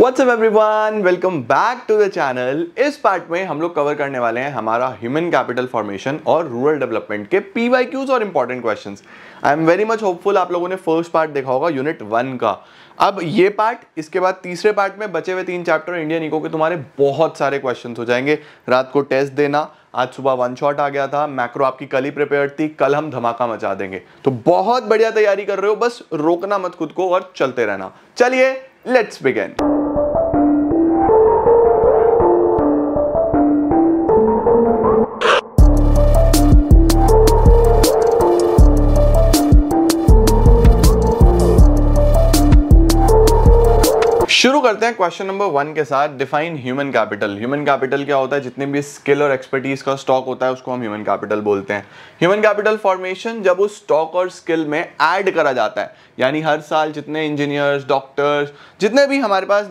WhatsApp everyone welcome back to the channel इस part में हम लोग कवर करने वाले हैं हमारा ह्यूमन कैपिटल फॉर्मेशन और रूरल डेवलपमेंट के पी वाई क्यूज और important question I am very much hopeful आप लोगों ने फर्स्ट पार्ट देखा होगा यूनिट वन का अब ये पार्ट इसके बाद तीसरे पार्ट में बचे हुए तीन चैप्टर इंडियन इको के तुम्हारे बहुत सारे क्वेश्चन हो जाएंगे रात को टेस्ट देना आज सुबह वन शॉट आ गया था मैक्रो आपकी कल ही प्रिपेयर थी कल हम धमाका मचा देंगे तो बहुत बढ़िया तैयारी कर रहे हो बस रोकना मत खुद को और चलते रहना चलिए लेट्स बिगेन शुरू करते हैं क्वेश्चन नंबर वन के साथ define human capital human capital क्या होता है जितने भी स्किल और एक्सपर्टीज का स्टॉक होता है उसको हम ह्यूमन कैपिटल बोलते हैं ह्यूमन कैपिटल फॉर्मेशन जब उस स्टॉक और स्किल में ऐड करा जाता है यानी हर साल जितने इंजीनियर्स डॉक्टर्स जितने भी हमारे पास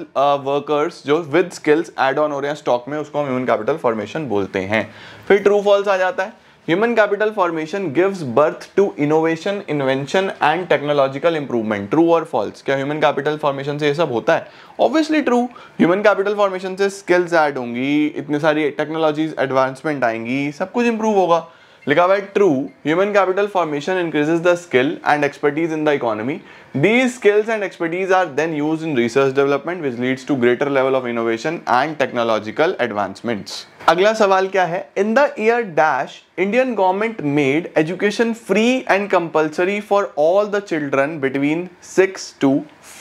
वर्कर्स uh, जो विद स्किल्स एड ऑन हो रहे हैं स्टॉक में उसको हम ह्यूमन कैपिटल फॉर्मेशन बोलते हैं फिर ट्रू फॉल्स आ जाता है human capital formation gives birth to innovation invention and technological improvement true और फॉल्स क्या ह्यूमन कैपिटल फॉर्मेशन से ये सब होता है obviously true human capital formation से स्किल्स एड होंगी इतनी सारी टेक्नोलॉजीज एडवांसमेंट आएंगी सब कुछ इंप्रूव होगा लिखा हुआ है true human capital formation increases the skill and expertise in the economy these skills and expertise are then use in research development which leads to greater level of innovation and technological advancements अगला सवाल क्या है in the year dash Indian government made education free and compulsory for all the children between six to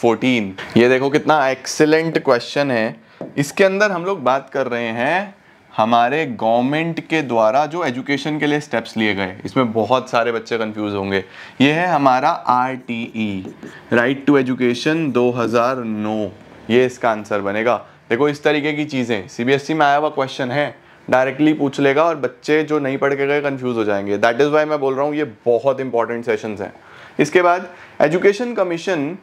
fourteen ये देखो कितना excellent question है इसके अंदर हम लोग बात कर रहे हैं हमारे गवर्नमेंट के द्वारा जो एजुकेशन के लिए स्टेप्स लिए गए इसमें बहुत सारे बच्चे कंफ्यूज होंगे ये है हमारा R T E right to education 2009 ये इसका आंसर बनेगा देखो इस तरीके की चीज़ें सीबीएसई e में आया हुआ क्वेश्चन है डायरेक्टली पूछ लेगा और बच्चे जो नहीं पढ़ के गए कन्फ्यूज़ हो जाएंगे दैट इज़ वाई मैं बोल रहा हूँ ये बहुत इंपॉर्टेंट सेशंस हैं इसके बाद एजुकेशन कमीशन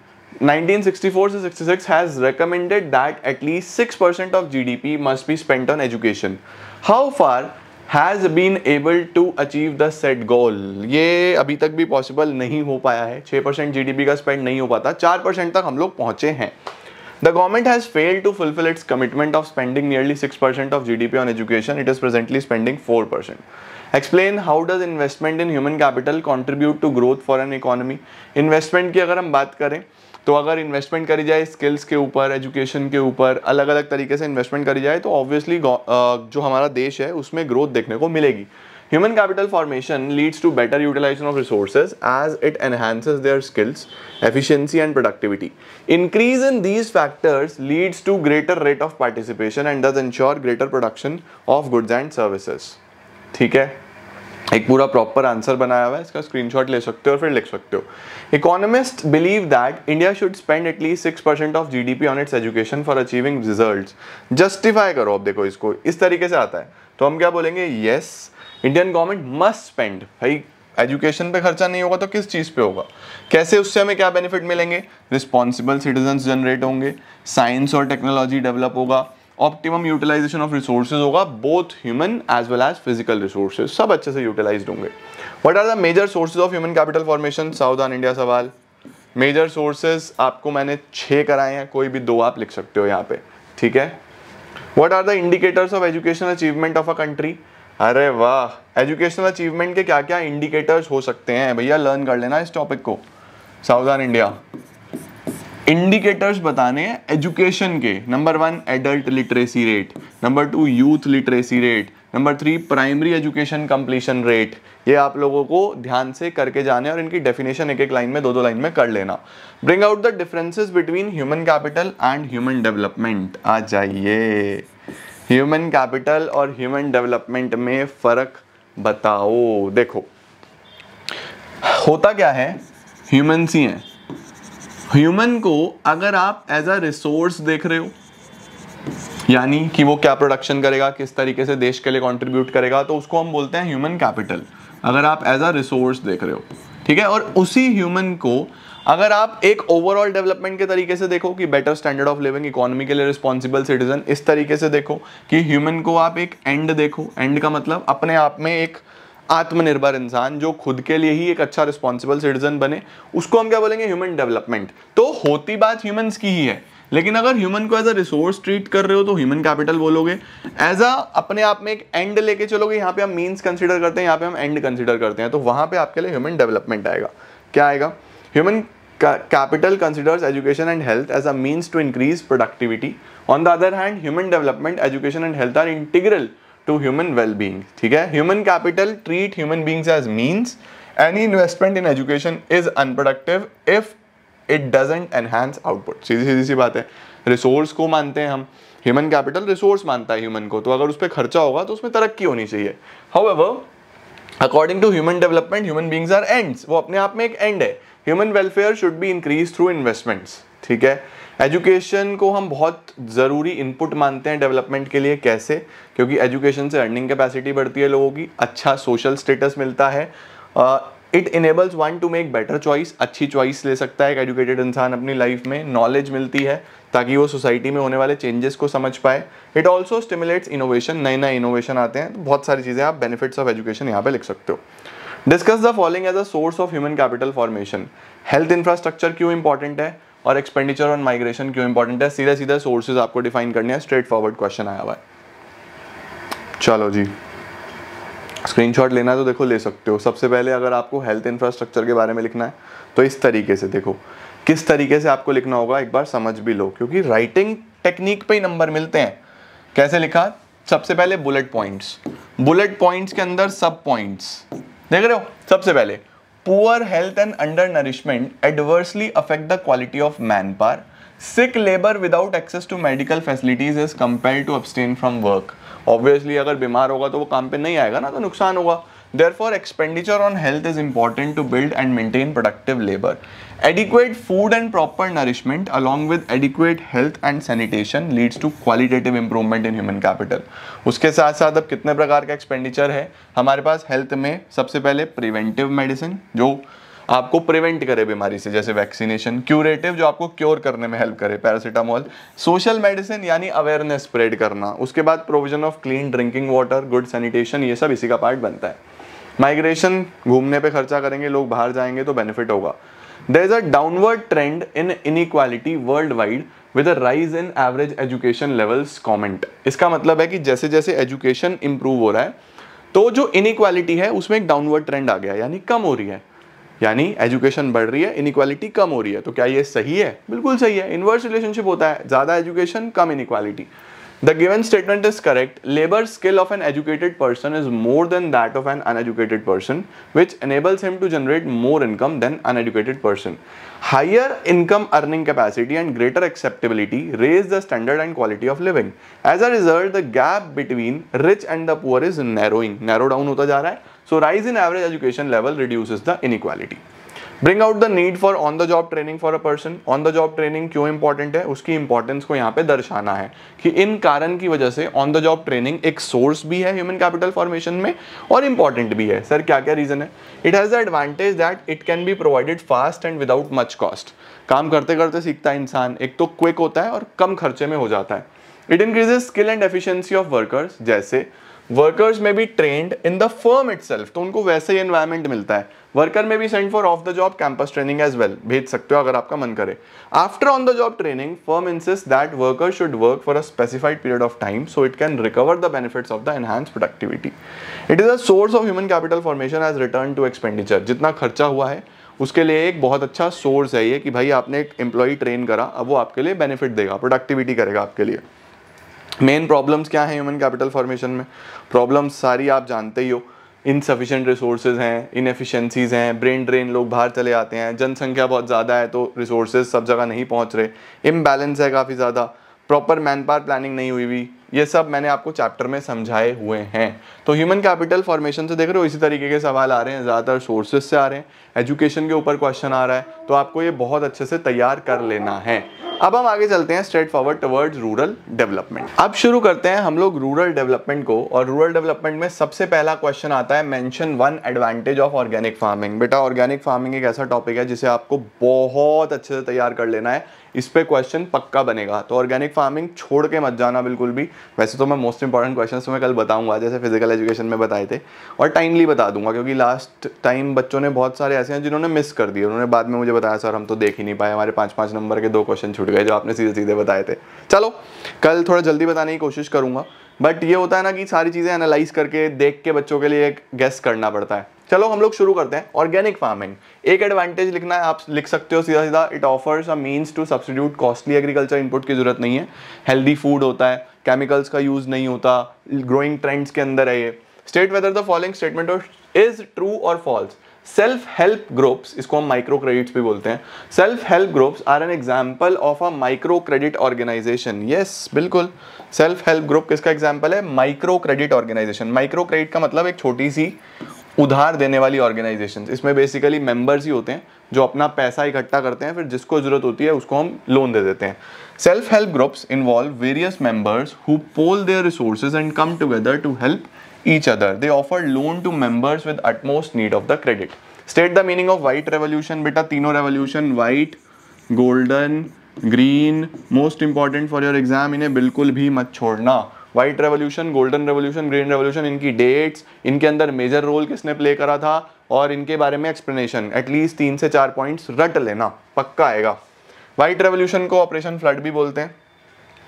1964 से 66 that at least six percent of G D P must be spent on education how far has been able to achieve the set goal ये अभी तक भी पॉसिबल नहीं हो पाया है छः परसेंट जी डी पी का स्पेंड नहीं हो पाता चार परसेंट तक हम लोग पहुंचे हैं The government has failed to fulfill its commitment of spending nearly 6% of GDP on education. It is presently spending 4%. Explain how does investment in human capital contribute to growth for an economy investment की अगर हम बात करें तो अगर investment करी जाए skills के ऊपर एजुकेशन के ऊपर अलग अलग तरीके से इन्वेस्टमेंट करी जाए तो ऑब्वियसली जो हमारा देश है उसमें ग्रोथ देखने को मिलेगी human capital formation leads to better utilisation of resources as it enhances their skills efficiency and productivity increase in these factors leads to greater rate of participation and thus ensure greater production of goods and services ठीक है एक पूरा proper answer बनाया हुआ है इसका screenshot ले सकते हो और फिर लिख सकते हो economist believe that India should spend at least six percent of G on its education for achieving result justify करो आप देखो इसको इस तरीके से आता है तो हम क्या बोलेंगे yes yes, Indian government must spend भाई एजुकेशन पे खर्चा नहीं होगा तो किस चीज़ पे होगा कैसे उससे हमें क्या बेनिफिट मिलेंगे रिस्पॉन्सिबल सिटीजन जनरेट होंगे साइंस और टेक्नोलॉजी डेवलप होगा ऑप्टिमम यूटिलाइजेशन ऑफ रिसोर्सेज होगा both human as well as physical resources सब अच्छे से यूटिलाइज होंगे what are the major sources of human capital formation south on India सवाल मेजर सोर्सेज आपको मैंने छः कराए हैं कोई भी दो आप लिख सकते हो यहाँ पे ठीक है what are the indicators of education achievement of a country अरे वाह एजुकेशनल अचीवमेंट के क्या क्या इंडिकेटर्स हो सकते हैं भैया लर्न कर लेना इस टॉपिक को साउदान इंडिया इंडिकेटर्स बताने हैं एजुकेशन के number one adult literacy rate number two youth literacy rate number three primary education completion rate ये आप लोगों को ध्यान से करके जाने और इनकी डेफिनेशन एक एक लाइन में दो दो लाइन में कर लेना bring out the differences between human capital and human development आ जाइए ह्यूमन कैपिटल और ह्यूमन डेवलपमेंट में फ़र्क बताओ देखो होता क्या है ह्यूमन्स ही हैं ह्यूमन को अगर आप एज अ रिसोर्स देख रहे हो यानी कि वो क्या प्रोडक्शन करेगा किस तरीके से देश के लिए कंट्रीब्यूट करेगा तो उसको हम बोलते हैं ह्यूमन कैपिटल अगर आप एज अ रिसोर्स देख रहे हो ठीक है और उसी ह्यूमन को अगर आप एक ओवरऑल डेवलपमेंट के तरीके से देखो कि better standard of living economy के लिए रिस्पॉन्सिबल सिटीजन इस तरीके से देखो कि ह्यूमन को आप एक एंड देखो एंड का मतलब अपने आप में एक आत्मनिर्भर इंसान जो खुद के लिए ही एक अच्छा रिस्पॉन्सिबल सिटीजन बने उसको हम क्या बोलेंगे ह्यूमन डेवलपमेंट तो होती बात ह्यूमन्स की ही है लेकिन अगर ह्यूमन को एज अ रिसोर्स ट्रीट कर रहे हो तो ह्यूमन कैपिटल बोलोगे एज अ अपने आप में एक एंड लेके चलोगे यहाँ पे हम मीन्स कंसिडर करते हैं यहाँ पे हम एंड कंसिडर करते हैं तो वहां पे आपके लिए ह्यूमन डेवलपमेंट आएगा क्या आएगा human capital considers education and health as a means to increase productivity on the other hand human development education and health are integral to human well being ठीक है human capital treat human beings as means any investment in education is unproductive if it doesn't enhance output सीधी सीधी सी बात है resource को मानते हैं हम ह्यूमन कैपिटल रिसोर्स मानता है ह्यूमन को तो अगर उस पर खर्चा होगा तो उसमें तरक्की होनी चाहिए however according to human development human beings are ends वो अपने आप में एक एंड है human welfare should be increase through investments ठीक है एजुकेशन को हम बहुत ज़रूरी इनपुट मानते हैं डेवलपमेंट के लिए कैसे क्योंकि एजुकेशन से अर्निंग कैपेसिटी बढ़ती है लोगों की अच्छा सोशल स्टेटस मिलता है it enables one to make better choice अच्छी चॉइस ले सकता है एक एजुकेटेड इंसान अपनी लाइफ में नॉलेज मिलती है ताकि वो सोसाइटी में होने वाले चेंजेस को समझ पाए इट ऑल्सो स्टिमुलेट्स इनोवेशन नए नए इनोवेशन आते हैं तो बहुत सारी चीज़ें आप बेनिफिट्स ऑफ एजुकेशन यहाँ पे लिख सकते हो discuss the following as a source of human capital formation health infrastructure क्यों इंपॉर्टेंट है और एक्सपेंडिचर ऑन माइग्रेशन क्यों इंपॉर्टेंट है सीधे सीधे सोर्सेज आपको डिफाइन करने हैं स्ट्रेट फॉरवर्ड क्वेश्चन आया हुआ है चलो जी स्क्रीनशॉट लेना तो देखो ले सकते हो सबसे पहले अगर आपको हेल्थ इंफ्रास्ट्रक्चर के बारे में लिखना है तो इस तरीके से देखो किस तरीके से आपको लिखना होगा एक बार समझ भी लो क्योंकि राइटिंग टेक्निक पे ही नंबर मिलते हैं कैसे लिखा सबसे पहले बुलेट पॉइंट्स बुलेट पॉइंट्स के अंदर सब पॉइंट्स देख रहे हो सबसे पहले poor health and undernourishment adversely affect the quality of manpower sick labour without access to medical facilities is compare to abstain from work obviously अगर बीमार होगा तो वो काम पे नहीं आएगा ना तो नुकसान होगा therefore expenditure on health is important to build and maintain productive labour adequate food and proper nourishment along with adequate health and sanitation leads to qualitative improvement in human capital उसके साथ साथ अब कितने प्रकार का expenditure है हमारे पास health में सबसे पहले प्रिवेंटिव मेडिसिन जो आपको प्रिवेंट करे बीमारी से जैसे वैक्सीनेशन क्यूरेटिव जो आपको क्योर करने में हेल्प करे पैरासिटामोल सोशल मेडिसिन यानी अवेयरनेस स्प्रेड करना उसके बाद provision of clean drinking water good sanitation ये सब इसी का पार्ट बनता है माइग्रेशन घूमने पे खर्चा करेंगे लोग बाहर जाएंगे तो बेनिफिट होगा there There is a downward in in worldwide with a rise in average education levels comment इसका मतलब है कि जैसे जैसे एजुकेशन इंप्रूव हो रहा है तो जो इनक्वालिटी है उसमें एक डाउनवर्ड ट्रेंड आ गया यानी कम हो रही है यानी एजुकेशन बढ़ रही है इनक्वालिटी कम हो रही है तो क्या ये सही है बिल्कुल सही है इनवर्स रिलेशनशिप होता है ज़्यादा एजुकेशन कम inequality The given statement is correct. Labor skill of an educated person is more than that of an uneducated person, which enables him to generate more income than uneducated person. Higher income earning capacity and greater acceptability raise the standard and quality of living. As a result, the gap between rich and the poor is narrowing. Narrow down hota ja raha hai. So rise in average education level reduces the inequality. Bring out the need for on the job training for a person on the job training क्यों important है उसकी importance को यहाँ पे दर्शाना है कि इन कारण की वजह से ऑन द जॉब ट्रेनिंग एक सोर्स भी है ह्यूमन कैपिटल फॉर्मेशन में और इंपॉर्टेंट भी है सर क्या क्या रीजन है it has the advantage that it can be provided fast and without much cost काम करते करते सीखता है इंसान एक तो क्विक होता है और कम खर्चे में हो जाता है it increases skill and efficiency of workers जैसे वर्कर्स में भी trained in the firm it तो उनको वैसे ही एनवायरमेंट मिलता है वर्कर में भी send for off the job campus training as well भेज सकते हो अगर आपका मन करे after on the job training firm insists that worker should work for a specified period of time so it can recover the benefit of the enhance productivity it is a source of human capital formation as return to expenditure जितना खर्चा हुआ है उसके लिए एक बहुत अच्छा source है ये कि भाई आपने एक एम्प्लॉय ट्रेन करा अब वो आपके लिए बेनिफिट देगा प्रोडक्टिविटी करेगा आपके लिए मेन प्रॉब्लम्स क्या हैं ह्यूमन कैपिटल फॉर्मेशन में प्रॉब्लम्स सारी आप जानते ही हो इनसफिशेंट रिसोर्सेज हैं इनफिशेंसीज हैं ब्रेन ड्रेन लोग बाहर चले आते हैं जनसंख्या बहुत ज़्यादा है तो रिसोर्सेज सब जगह नहीं पहुँच रहे इम्बैलेंस है काफ़ी ज़्यादा प्रॉपर मैन पावर प्लानिंग नहीं हुई हुई ये सब मैंने आपको चैप्टर में समझाए हुए हैं तो ह्यूमन कैपिटल फॉर्मेशन से देख रहे हो इसी तरीके के सवाल आ रहे हैं ज़्यादातर सोर्सेज से आ रहे हैं एजुकेशन के ऊपर क्वेश्चन आ रहा है तो आपको ये बहुत अच्छे से तैयार कर लेना है अब हम आगे चलते हैं straightforward towards rural development अब शुरू करते हैं हम लोग रूरल डेवलपमेंट को और रूरल डेवलपमेंट में सबसे पहला क्वेश्चन आता है mention one advantage of organic farming बेटा ऑर्गेनिक फार्मिंग एक ऐसा टॉपिक है जिसे आपको बहुत अच्छे से तैयार कर लेना है इस पर क्वेश्चन पक्का बनेगा तो ऑर्गेनिक फार्मिंग छोड़ के मत जाना बिल्कुल भी वैसे तो मैं मोस्ट इंपॉर्टेंट क्वेश्चन मैं कल बताऊंगा जैसे फिजिकल एजुकेशन में बताए थे और टाइमली बता दूंगा क्योंकि लास्ट टाइम बच्चों ने बहुत सारे ऐसे हैं जिन्होंने मिस कर दिए उन्होंने बाद में मुझे बताया सर हम तो देख ही नहीं पाए हमारे पाँच पाँच नंबर के दो क्वेश्चन छूट गए जो आपने सीधे सीधे बताए थे चलो कल थोड़ा जल्दी बताने की कोशिश करूँगा बट ये होता है ना कि सारी चीज़ें एनालाइज करके देख के बच्चों के लिए एक गेस करना पड़ता है चलो हम लोग शुरू करते हैं ऑर्गेनिक फार्मिंग एक एडवांटेज लिखना है आप लिख सकते हो सीधा सीधा it offers a means to substitute costly agriculture input की जरूरत नहीं है हेल्दी फूड होता है केमिकल्स का यूज़ नहीं होता ग्रोइंग ट्रेंड्स के अंदर है ये state whether the following statement is true और फॉल्स सेल्फ हेल्प ग्रुप्स इसको हम माइक्रो क्रेडिट्स भी बोलते हैं self help groups are an example of a micro credit organisation yes बिल्कुल सेल्फ हेल्प ग्रुप किसका एग्जाम्पल है micro credit organisation micro credit का मतलब एक छोटी सी उधार देने वाली ऑर्गेनाइजेशन इसमें बेसिकली मेंबर्स ही होते हैं जो अपना पैसा इकट्ठा करते हैं फिर जिसको ज़रूरत होती है उसको हम लोन दे देते हैं self help groups involve various members who pool their resources and come together to help each other. They offered loan to members with utmost need of the credit. State the meaning of white revolution, beta, Tino revolution, white, golden, green most important for your exam इन्हें बिल्कुल भी मत छोड़ना white revolution golden revolution green revolution इनकी dates इनके अंदर major role किसने play करा था और इनके बारे में एक्सप्लेनेशन एटलीस्ट तीन से चार पॉइंट्स रट लेना पक्का आएगा व्हाइट रेवोल्यूशन को ऑपरेशन फ्लड भी बोलते हैं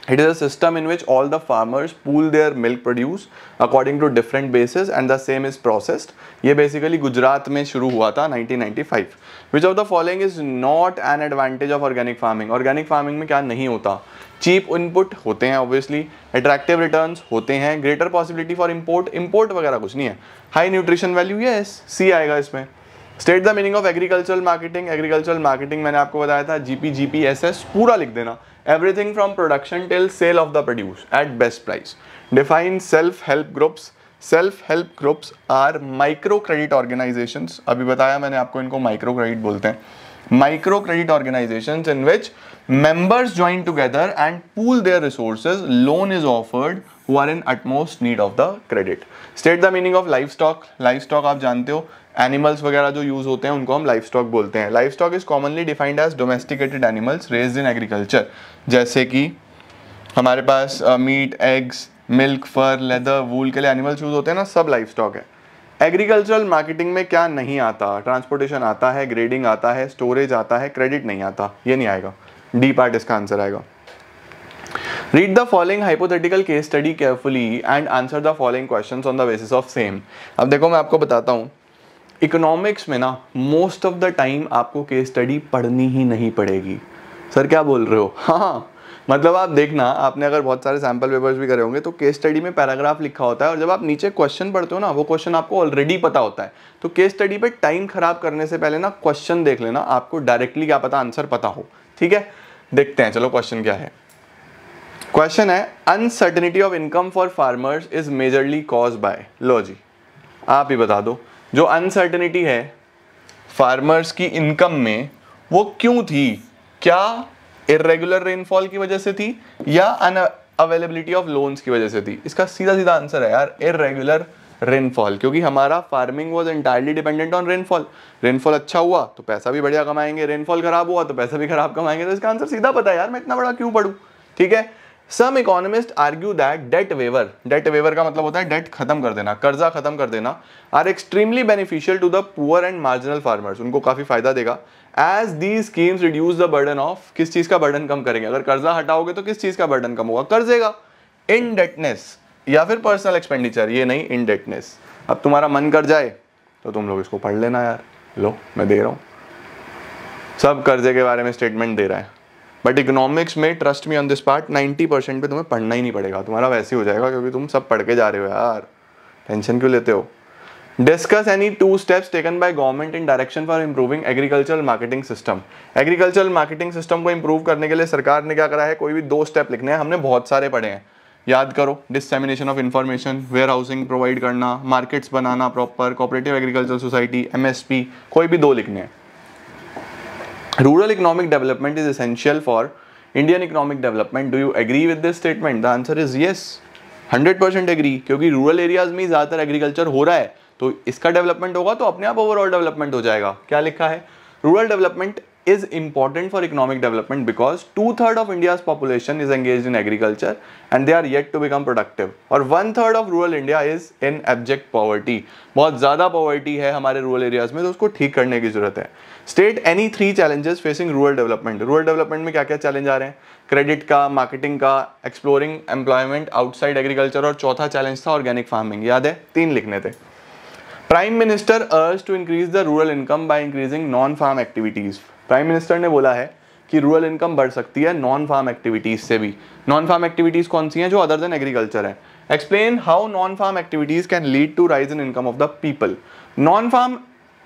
It is a system in which all the farmers pool their milk produce according to different bases and the same is processed. ye basically gujarat mein shuru hua tha 1995. Which of the following is not an advantage of organic farming? Organic farming mein kya nahi hota cheap input होते हैं obviously attractive returns होते हैं greater possibility for import import वगैरह कुछ नहीं है high nutrition value yes C आएगा इसमें state the meaning of agricultural marketing agricultural marketing मैंने आपको बताया था जीपी जीपीएसएस पूरा लिख देना everything from production till sale of the produce at best price. Define self-help groups self help groups are micro credit organisations अभी बताया मैंने आपको इनको माइक्रो क्रेडिट बोलते हैं micro credit organisation in which members join together and pool their resources loan is offered who are in utmost need of the credit state the meaning of livestock livestock आप जानते हो animals वगैरह जो use होते हैं उनको हम life livestock बोलते हैं livestock is commonly defined as domesticated animals raise in agriculture जैसे कि हमारे पास meat eggs milk fur leather wool के लिए एनिमल्स यूज़ होते हैं ना सब लाइफ स्टॉक है एग्रीकल्चरल मार्केटिंग में क्या नहीं आता ट्रांसपोर्टेशन आता है ग्रेडिंग आता है स्टोरेज आता है क्रेडिट नहीं आता ये नहीं आएगा डी पार्ट इसका आंसर आएगा read the following hypothetical case study carefully and answer the following question on the basis of same अब देखो मैं आपको बताता हूँ इकोनॉमिक्स में ना मोस्ट ऑफ द टाइम आपको केस स्टडी पढ़नी ही नहीं पड़ेगी सर क्या बोल रहे हो हाँ, हाँ मतलब आप देखना आपने अगर बहुत सारे सैम्पल पेपर्स भी करे होंगे तो केस स्टडी में पैराग्राफ लिखा होता है और जब आप नीचे क्वेश्चन पढ़ते हो ना वो क्वेश्चन आपको ऑलरेडी पता होता है तो केस स्टडी पे टाइम खराब करने से पहले ना क्वेश्चन देख लेना आपको डायरेक्टली क्या पता आंसर पता हो ठीक है देखते हैं चलो क्वेश्चन क्या है क्वेश्चन है uncertainty of income for farmers is majorly cause by low जी आप ही बता दो जो अनसर्टनिटी है फार्मर्स की इनकम में वो क्यों थी क्या इरेगुलर रेनफॉल की वजह से थी या अन अवेलेबिलिटी ऑफ लोन्स की वजह से थी इसका सीधा सीधा आंसर है यार इरेगुलर रेनफॉल क्योंकि हमारा farming was entirely dependent on rainfall rainfall अच्छा हुआ तो पैसा भी बढ़िया कमाएंगे रेनफॉल खराब हुआ तो पैसा भी खराब कमाएंगे तो इसका आंसर सीधा पता है यार मैं इतना बड़ा क्यों पढ़ू ठीक है some economist argue that debt waiver debt waiver का मतलब होता है डेट खत्म कर देना कर्जा खत्म कर देना are extremely beneficial to the poor and marginal farmers उनको काफ़ी फायदा देगा as the schemes reduce the burden of किस चीज़ का बर्डन कम करेंगे अगर कर्जा हटाओगे तो किस चीज़ का बर्डन कम होगा कर्जे का डेटनेस या फिर पर्सनल एक्सपेंडिचर ये नहीं इन डेटनेस अब तुम्हारा मन कर जाए तो तुम लोग इसको पढ़ लेना यार लो मैं दे रहा हूँ सब कर्जे के बारे में स्टेटमेंट दे रहा है बट इकोनॉमिक्स में trust me on this part ninety percent पर तुम्हें पढ़ना ही नहीं पड़ेगा तुम्हारा वैसे ही हो जाएगा क्योंकि तुम सब पढ़ के जा रहे हो यार टेंशन क्यों लेते हो discuss any two steps taken by government in direction for improving agricultural marketing system agricultural marketing system को इंप्रूव करने के लिए सरकार ने क्या करा है कोई भी दो स्टेप लिखने हैं हमने बहुत सारे पढ़े हैं याद करो dissemination of information warehousing provide करना मार्केट्स बनाना proper cooperative agriculture society MSP कोई भी दो लिखने हैं Rural economic development is essential for Indian economic development. Do you agree with this statement? The answer is yes. 100% agree क्योंकि rural areas में ज़्यादातर एग्रीकल्चर हो रहा है तो इसका डेवलपमेंट होगा तो अपने आप ओवरऑल डेवलपमेंट हो जाएगा क्या लिखा है rural development is important for economic development because two-third of India's population is engaged in agriculture and they are yet to become productive Or one-third of rural India is in abject poverty बहुत ज़्यादा poverty है हमारे rural areas में तो उसको ठीक करने की ज़रूरत है State any three challenges facing rural development. Rural development में क्या क्या challenge आ रहे हैं Credit का marketing का exploring employment outside agriculture और चौथा challenge था organic farming. याद है तीन लिखने थे Prime Minister urged to increase the rural income by increasing non-farm activities. Prime minister ने बोला है कि रूरल इनकम बढ़ सकती है नॉन फार्म एक्टिविटीज़ से भी नॉन फार्म एक्टिविटीज़ कौन सी हैं जो अदर देन एग्रीकल्चर है explain how non farm activities can lead to rise in income of the people non farm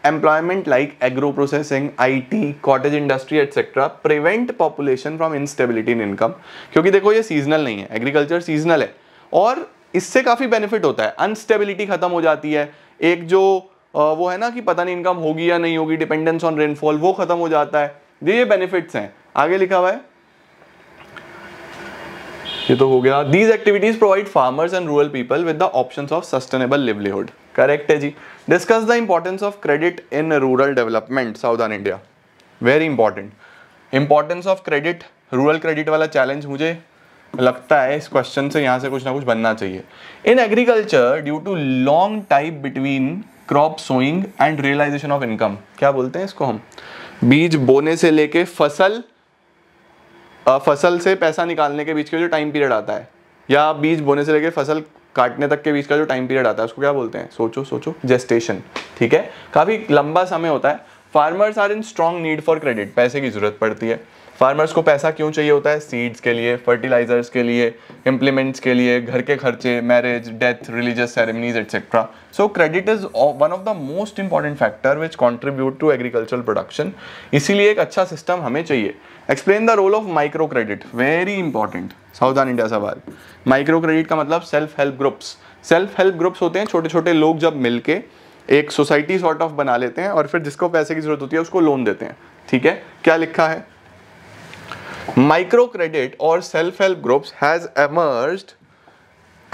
employment like agro processing I T cottage industry etcetera prevent population from instability in income क्योंकि देखो ये seasonal नहीं है agriculture seasonal है और इससे काफ़ी benefit होता है अनस्टेबिलिटी ख़त्म हो जाती है एक जो वो है ना कि पता नहीं इनकम होगी या नहीं होगी डिपेंडेंस ऑन रेनफॉल वो खत्म हो जाता है ये ये बेनिफिट्स हैं आगे लिखा हुआ है ये तो हो गया these activities provide farmers and rural people with the options of sustainable livelihood correct है जी discuss the importance of credit in rural development southern India very important importance of credit rural credit वाला challenge मुझे लगता है इस question से यहाँ से कुछ ना कुछ बनना चाहिए in agriculture due to long type between crop sowing and realisation of income क्या बोलते हैं इसको हम बीज बोने से लेके फसल आ, फसल से पैसा निकालने के बीच का जो टाइम पीरियड आता है या बीज बोने से लेके फसल काटने तक के बीच का जो टाइम पीरियड आता है उसको क्या बोलते हैं सोचो सोचो जेस्टेशन ठीक है काफ़ी लंबा समय होता है farmers are in strong need for credit पैसे की जरूरत पड़ती है फार्मर्स को पैसा क्यों चाहिए होता है सीड्स के लिए फर्टिलाइजर्स के लिए इम्प्लीमेंट्स के लिए घर के खर्चे marriage death religious ceremonies etcetera so credit is one of the most important factor which contribute to agricultural production इसीलिए एक अच्छा सिस्टम हमें चाहिए explain the role of micro credit very important southern India सवाल माइक्रो क्रेडिट का मतलब self help groups self help groups होते हैं छोटे छोटे लोग जब मिलके एक सोसाइटी सॉर्ट ऑफ बना लेते हैं और फिर जिसको पैसे की जरूरत होती है उसको लोन देते हैं ठीक है क्या लिखा है माइक्रो क्रेडिट और self help groups has emerged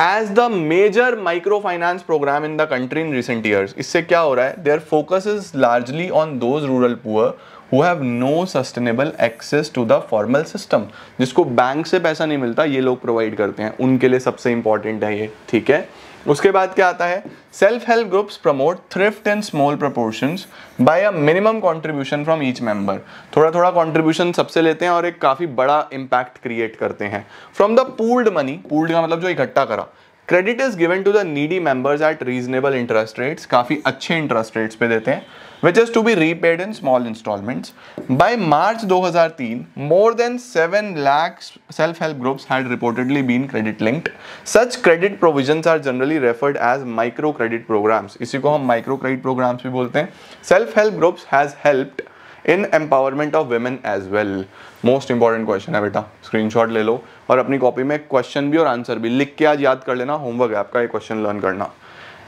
as the major micro finance programme in the country in recent year इससे क्या हो रहा है their focus is largely on those rural poor who have no sustainable access to the formal system जिसको bank से पैसा नहीं मिलता ये लोग प्रोवाइड करते हैं उनके लिए सबसे इंपॉर्टेंट है ये ठीक है उसके बाद क्या आता है self help groups promote thrift and small proportions by a minimum contribution from each member थोड़ा थोड़ा कंट्रीब्यूशन सबसे लेते हैं और एक काफ़ी बड़ा इंपैक्ट क्रिएट करते हैं from the pooled money pooled का मतलब जो इकट्ठा करा credit is given to the needy members at reasonable interest rates काफ़ी अच्छे इंटरेस्ट रेट्स पे देते हैं which is to be repaid in small installments. By March 2003, more than 7 lakh self-help groups had reportedly been credit-linked. Such credit provisions are generally referred as microcredit programs. इसी को हम microcredit programs भी बोलते हैं. Self-help groups has helped in empowerment of women as well most important question है बेटा screenshot ले लो और अपनी कॉपी में क्वेश्चन भी और आंसर भी लिख के आज याद कर लेना होमवर्क है आपका ये क्वेश्चन लर्न करना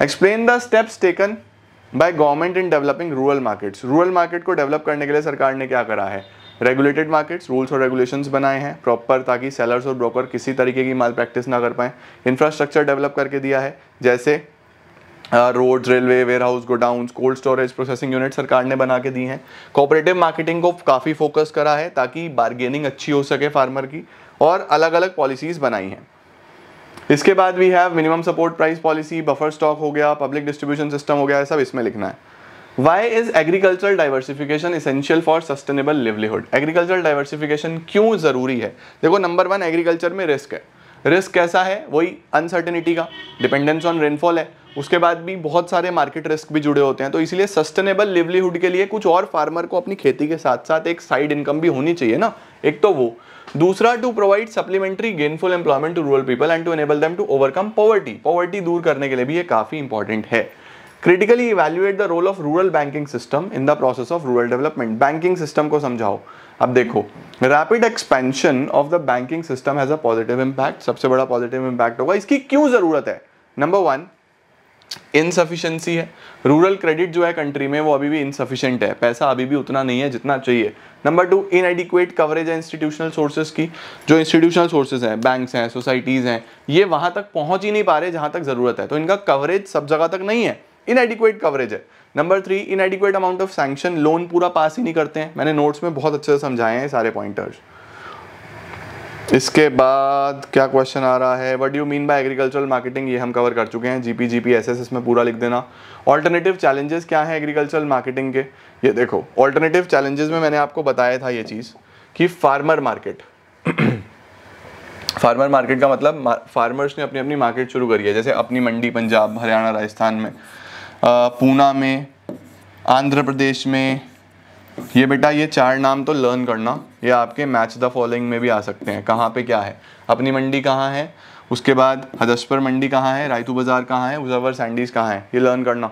explain the steps taken by government in developing rural markets rural market को डेवलप करने के लिए सरकार ने क्या करा है रेगुलेटेड मार्केट्स रूल्स और रेगुलेशंस बनाए हैं प्रॉपर ताकि सेलर्स और ब्रोकर किसी तरीके की माल प्रैक्टिस ना कर पाएँ इंफ्रास्ट्रक्चर डेवलप करके दिया है जैसे roads railway warehouse godown cold storage processing unit सरकार ने बना के दी हैं कोऑपरेटिव मार्केटिंग को काफ़ी फोकस करा है ताकि बार्गेनिंग अच्छी हो सके फार्मर की और अलग अलग पॉलिसीज़ बनाई हैं इसके बाद we have minimum support price policy buffer stock हो गया पब्लिक डिस्ट्रीब्यूशन सिस्टम हो गया सब इसमें लिखना है why is agriculture diversification essential for sustainable livelihood agriculture diversification क्यों ज़रूरी है देखो नंबर वन एग्रीकल्चर में रिस्क है रिस्क कैसा है वही अनसर्टेनिटी का डिपेंडेंस ऑन रेनफॉल है उसके बाद भी बहुत सारे मार्केट रिस्क भी जुड़े होते हैं तो इसलिए सस्टेनेबल लिवलीहुड के लिए कुछ और फार्मर को अपनी खेती के साथ साथ एक साइड इनकम भी होनी चाहिए ना एक तो वो दूसरा to provide supplementary gainful employment to rural people and to enable them to overcome poverty poverty दूर करने के लिए भी ये काफ़ी इंपॉर्टेंट है critically evaluate the role of rural banking system in the process of rural development banking system को समझाओ अब देखो rapid expansion of the banking system has a positive impact सबसे बड़ा पॉजिटिव इम्पैक्ट होगा इसकी क्यों ज़रूरत है नंबर वन इनसफिशेंसी है रूरल क्रेडिट जो है कंट्री में वो अभी भी इनसफिशेंट है पैसा अभी भी उतना नहीं है जितना चाहिए नंबर टू एडिक्वेट कवरेज है इंस्टीट्यूशनल सोर्सेज की जो इंस्टीट्यूशनल सोर्सेज हैं बैंक्स हैं सोसाइटीज़ हैं ये वहाँ तक पहुँच ही नहीं पा रहे जहाँ तक ज़रूरत है तो इनका कवरेज सब जगह तक नहीं है इनएडिक्वेट कवरेज है number three inadequate amount of sanction loan पूरा पास ही नहीं करते हैं मैंने नोट्स में बहुत अच्छे से समझाए हैं सारे पॉइंटर्स इसके बाद क्या क्वेश्चन आ रहा है what you mean by agricultural marketing ये हम कवर कर चुके हैं जी G P P S S इसमें पूरा लिख देना ऑल्टरनेटिव चैलेंजेस क्या हैं एग्रीकल्चरल मार्केटिंग के ये देखो ऑल्टरनेटिव चैलेंजेस में मैंने आपको बताया था ये चीज़ कि फार्मर मार्केट फार्मर मार्केट का मतलब फार्मर्स ने अपनी अपनी मार्केट शुरू करी है जैसे अपनी मंडी पंजाब हरियाणा राजस्थान में पूना में आंध्र प्रदेश में ये बेटा ये चार नाम तो लर्न करना ये आपके मैच द फॉलोइंग में भी आ सकते हैं कहाँ पे क्या है अपनी मंडी कहाँ है उसके बाद हदस्पर मंडी कहाँ है रायतू बाज़ार कहाँ है उजावर सैंडीज कहाँ है ये लर्न करना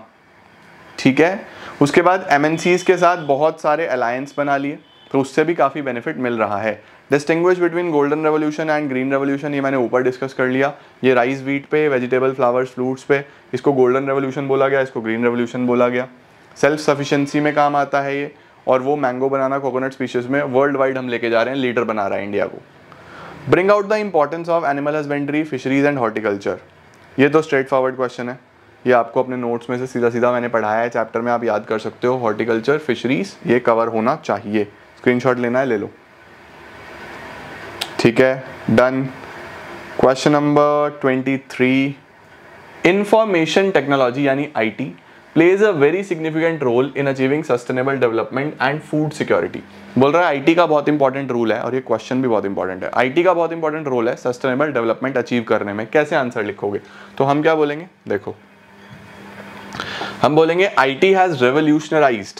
ठीक है उसके बाद एम के साथ बहुत सारे अलायंस बना लिए तो उससे भी काफ़ी बेनिफिट मिल रहा है distinguish between golden revolution and green revolution ये मैंने ऊपर डिस्कस कर लिया ये राइस वीट पे वेजिटेबल फ्लावर्स फ्रूट्स पे इसको गोल्डन रेवोल्यूशन बोला गया इसको ग्रीन रेवोल्यूशन बोला गया सेल्फ सफिशेंसी में काम आता है ये और वो मैंगो बनाना कोकोनट स्पीशीज़ में वर्ल्ड वाइड हम लेके जा रहे हैं लीडर बना रहा है इंडिया को bring out the importance of animal husbandry fisheries and horticulture ये तो स्ट्रेट फॉरवर्ड क्वेश्चन है ये आपको अपने नोट्स में से सीधा सीधा मैंने पढ़ाया है चैप्टर में आप याद कर सकते हो हॉर्टिकल्चर फिशरीज ये कवर होना चाहिए स्क्रीनशॉट लेना है ले लो ठीक है done question number twenty three information technology यानी IT plays a very significant role in achieving sustainable development and food security बोल रहा है आईटी का बहुत इंपॉर्टेंट रोल है और ये क्वेश्चन भी बहुत इंपॉर्टेंट है आईटी का बहुत इंपॉर्टेंट रोल है सस्टेनेबल डेवलपमेंट अचीव करने में कैसे आंसर लिखोगे तो हम क्या बोलेंगे देखो हम बोलेंगे I T has revolutionise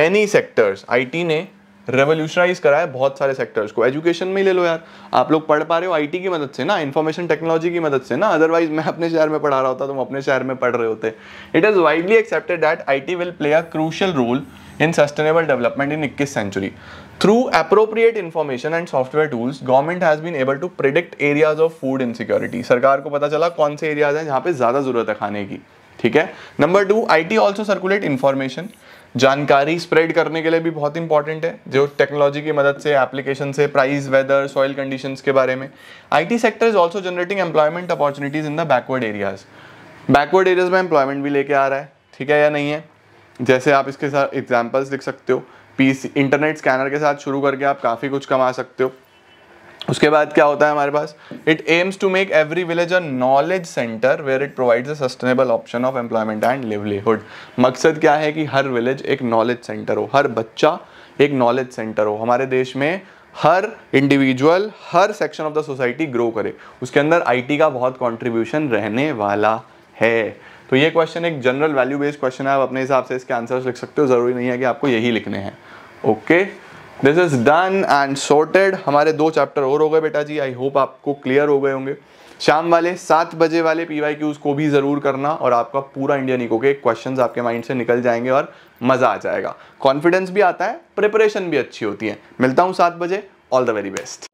many sectors I T ने रेवोल्यूशनाइज करा है बहुत सारे सेक्टर्स को एजुकेशन में ही ले लो यार आप लोग पढ़ पा रहे हो आईटी की मदद से ना इन्फॉर्मेशन टेक्नोलॉजी की मदद से ना अदरवाइज मैं अपने शहर में पढ़ा रहा होता तुम अपने शहर में पढ़ रहे होते it is widely accepted that I T will play a crucial role in sustainable development in इक्कीस century through appropriate information and software tools government has been able to predict areas of food insecurity सरकार को पता चला कौन से areas हैं जहाँ पे ज़्यादा ज़रूरत है खाने की ठीक है number two I T also circulate information जानकारी स्प्रेड करने के लिए भी बहुत इंपॉर्टेंट है जो टेक्नोलॉजी की मदद से एप्लीकेशन से प्राइस वेदर सॉइल कंडीशंस के बारे में IT sector is also generating employment opportunities in the backward areas backward areas में एम्प्लॉयमेंट भी लेके आ रहा है ठीक है या नहीं है जैसे आप इसके साथ एग्जाम्पल्स लिख सकते हो पी इंटरनेट स्कैनर के साथ शुरू करके आप काफ़ी कुछ कमा सकते हो उसके बाद क्या होता है हमारे पास it aims to make every village a knowledge centre where it provides a sustainable option of employment and livelihood मकसद क्या है कि हर विलेज एक नॉलेज सेंटर हो हर बच्चा एक नॉलेज सेंटर हो हमारे देश में हर इंडिविजुअल हर section of the society grow करे उसके अंदर आईटी का बहुत कंट्रीब्यूशन रहने वाला है तो ये क्वेश्चन एक जनरल वैल्यू बेस्ड क्वेश्चन है आप अपने हिसाब से इसके आंसर्स लिख सकते हो ज़रूरी नहीं है कि आपको यही लिखने हैं okay okay? This is done and sorted हमारे दो चैप्टर और हो गए बेटा जी आई होप आपको क्लियर हो गए होंगे शाम वाले सात बजे वाले पी वाई क्यूज़ को भी ज़रूर करना और आपका पूरा इंडियन इको के क्वेश्चंस आपके माइंड से निकल जाएंगे और मज़ा आ जाएगा कॉन्फिडेंस भी आता है प्रिपरेशन भी अच्छी होती है मिलता हूँ सात बजे ऑल द वेरी बेस्ट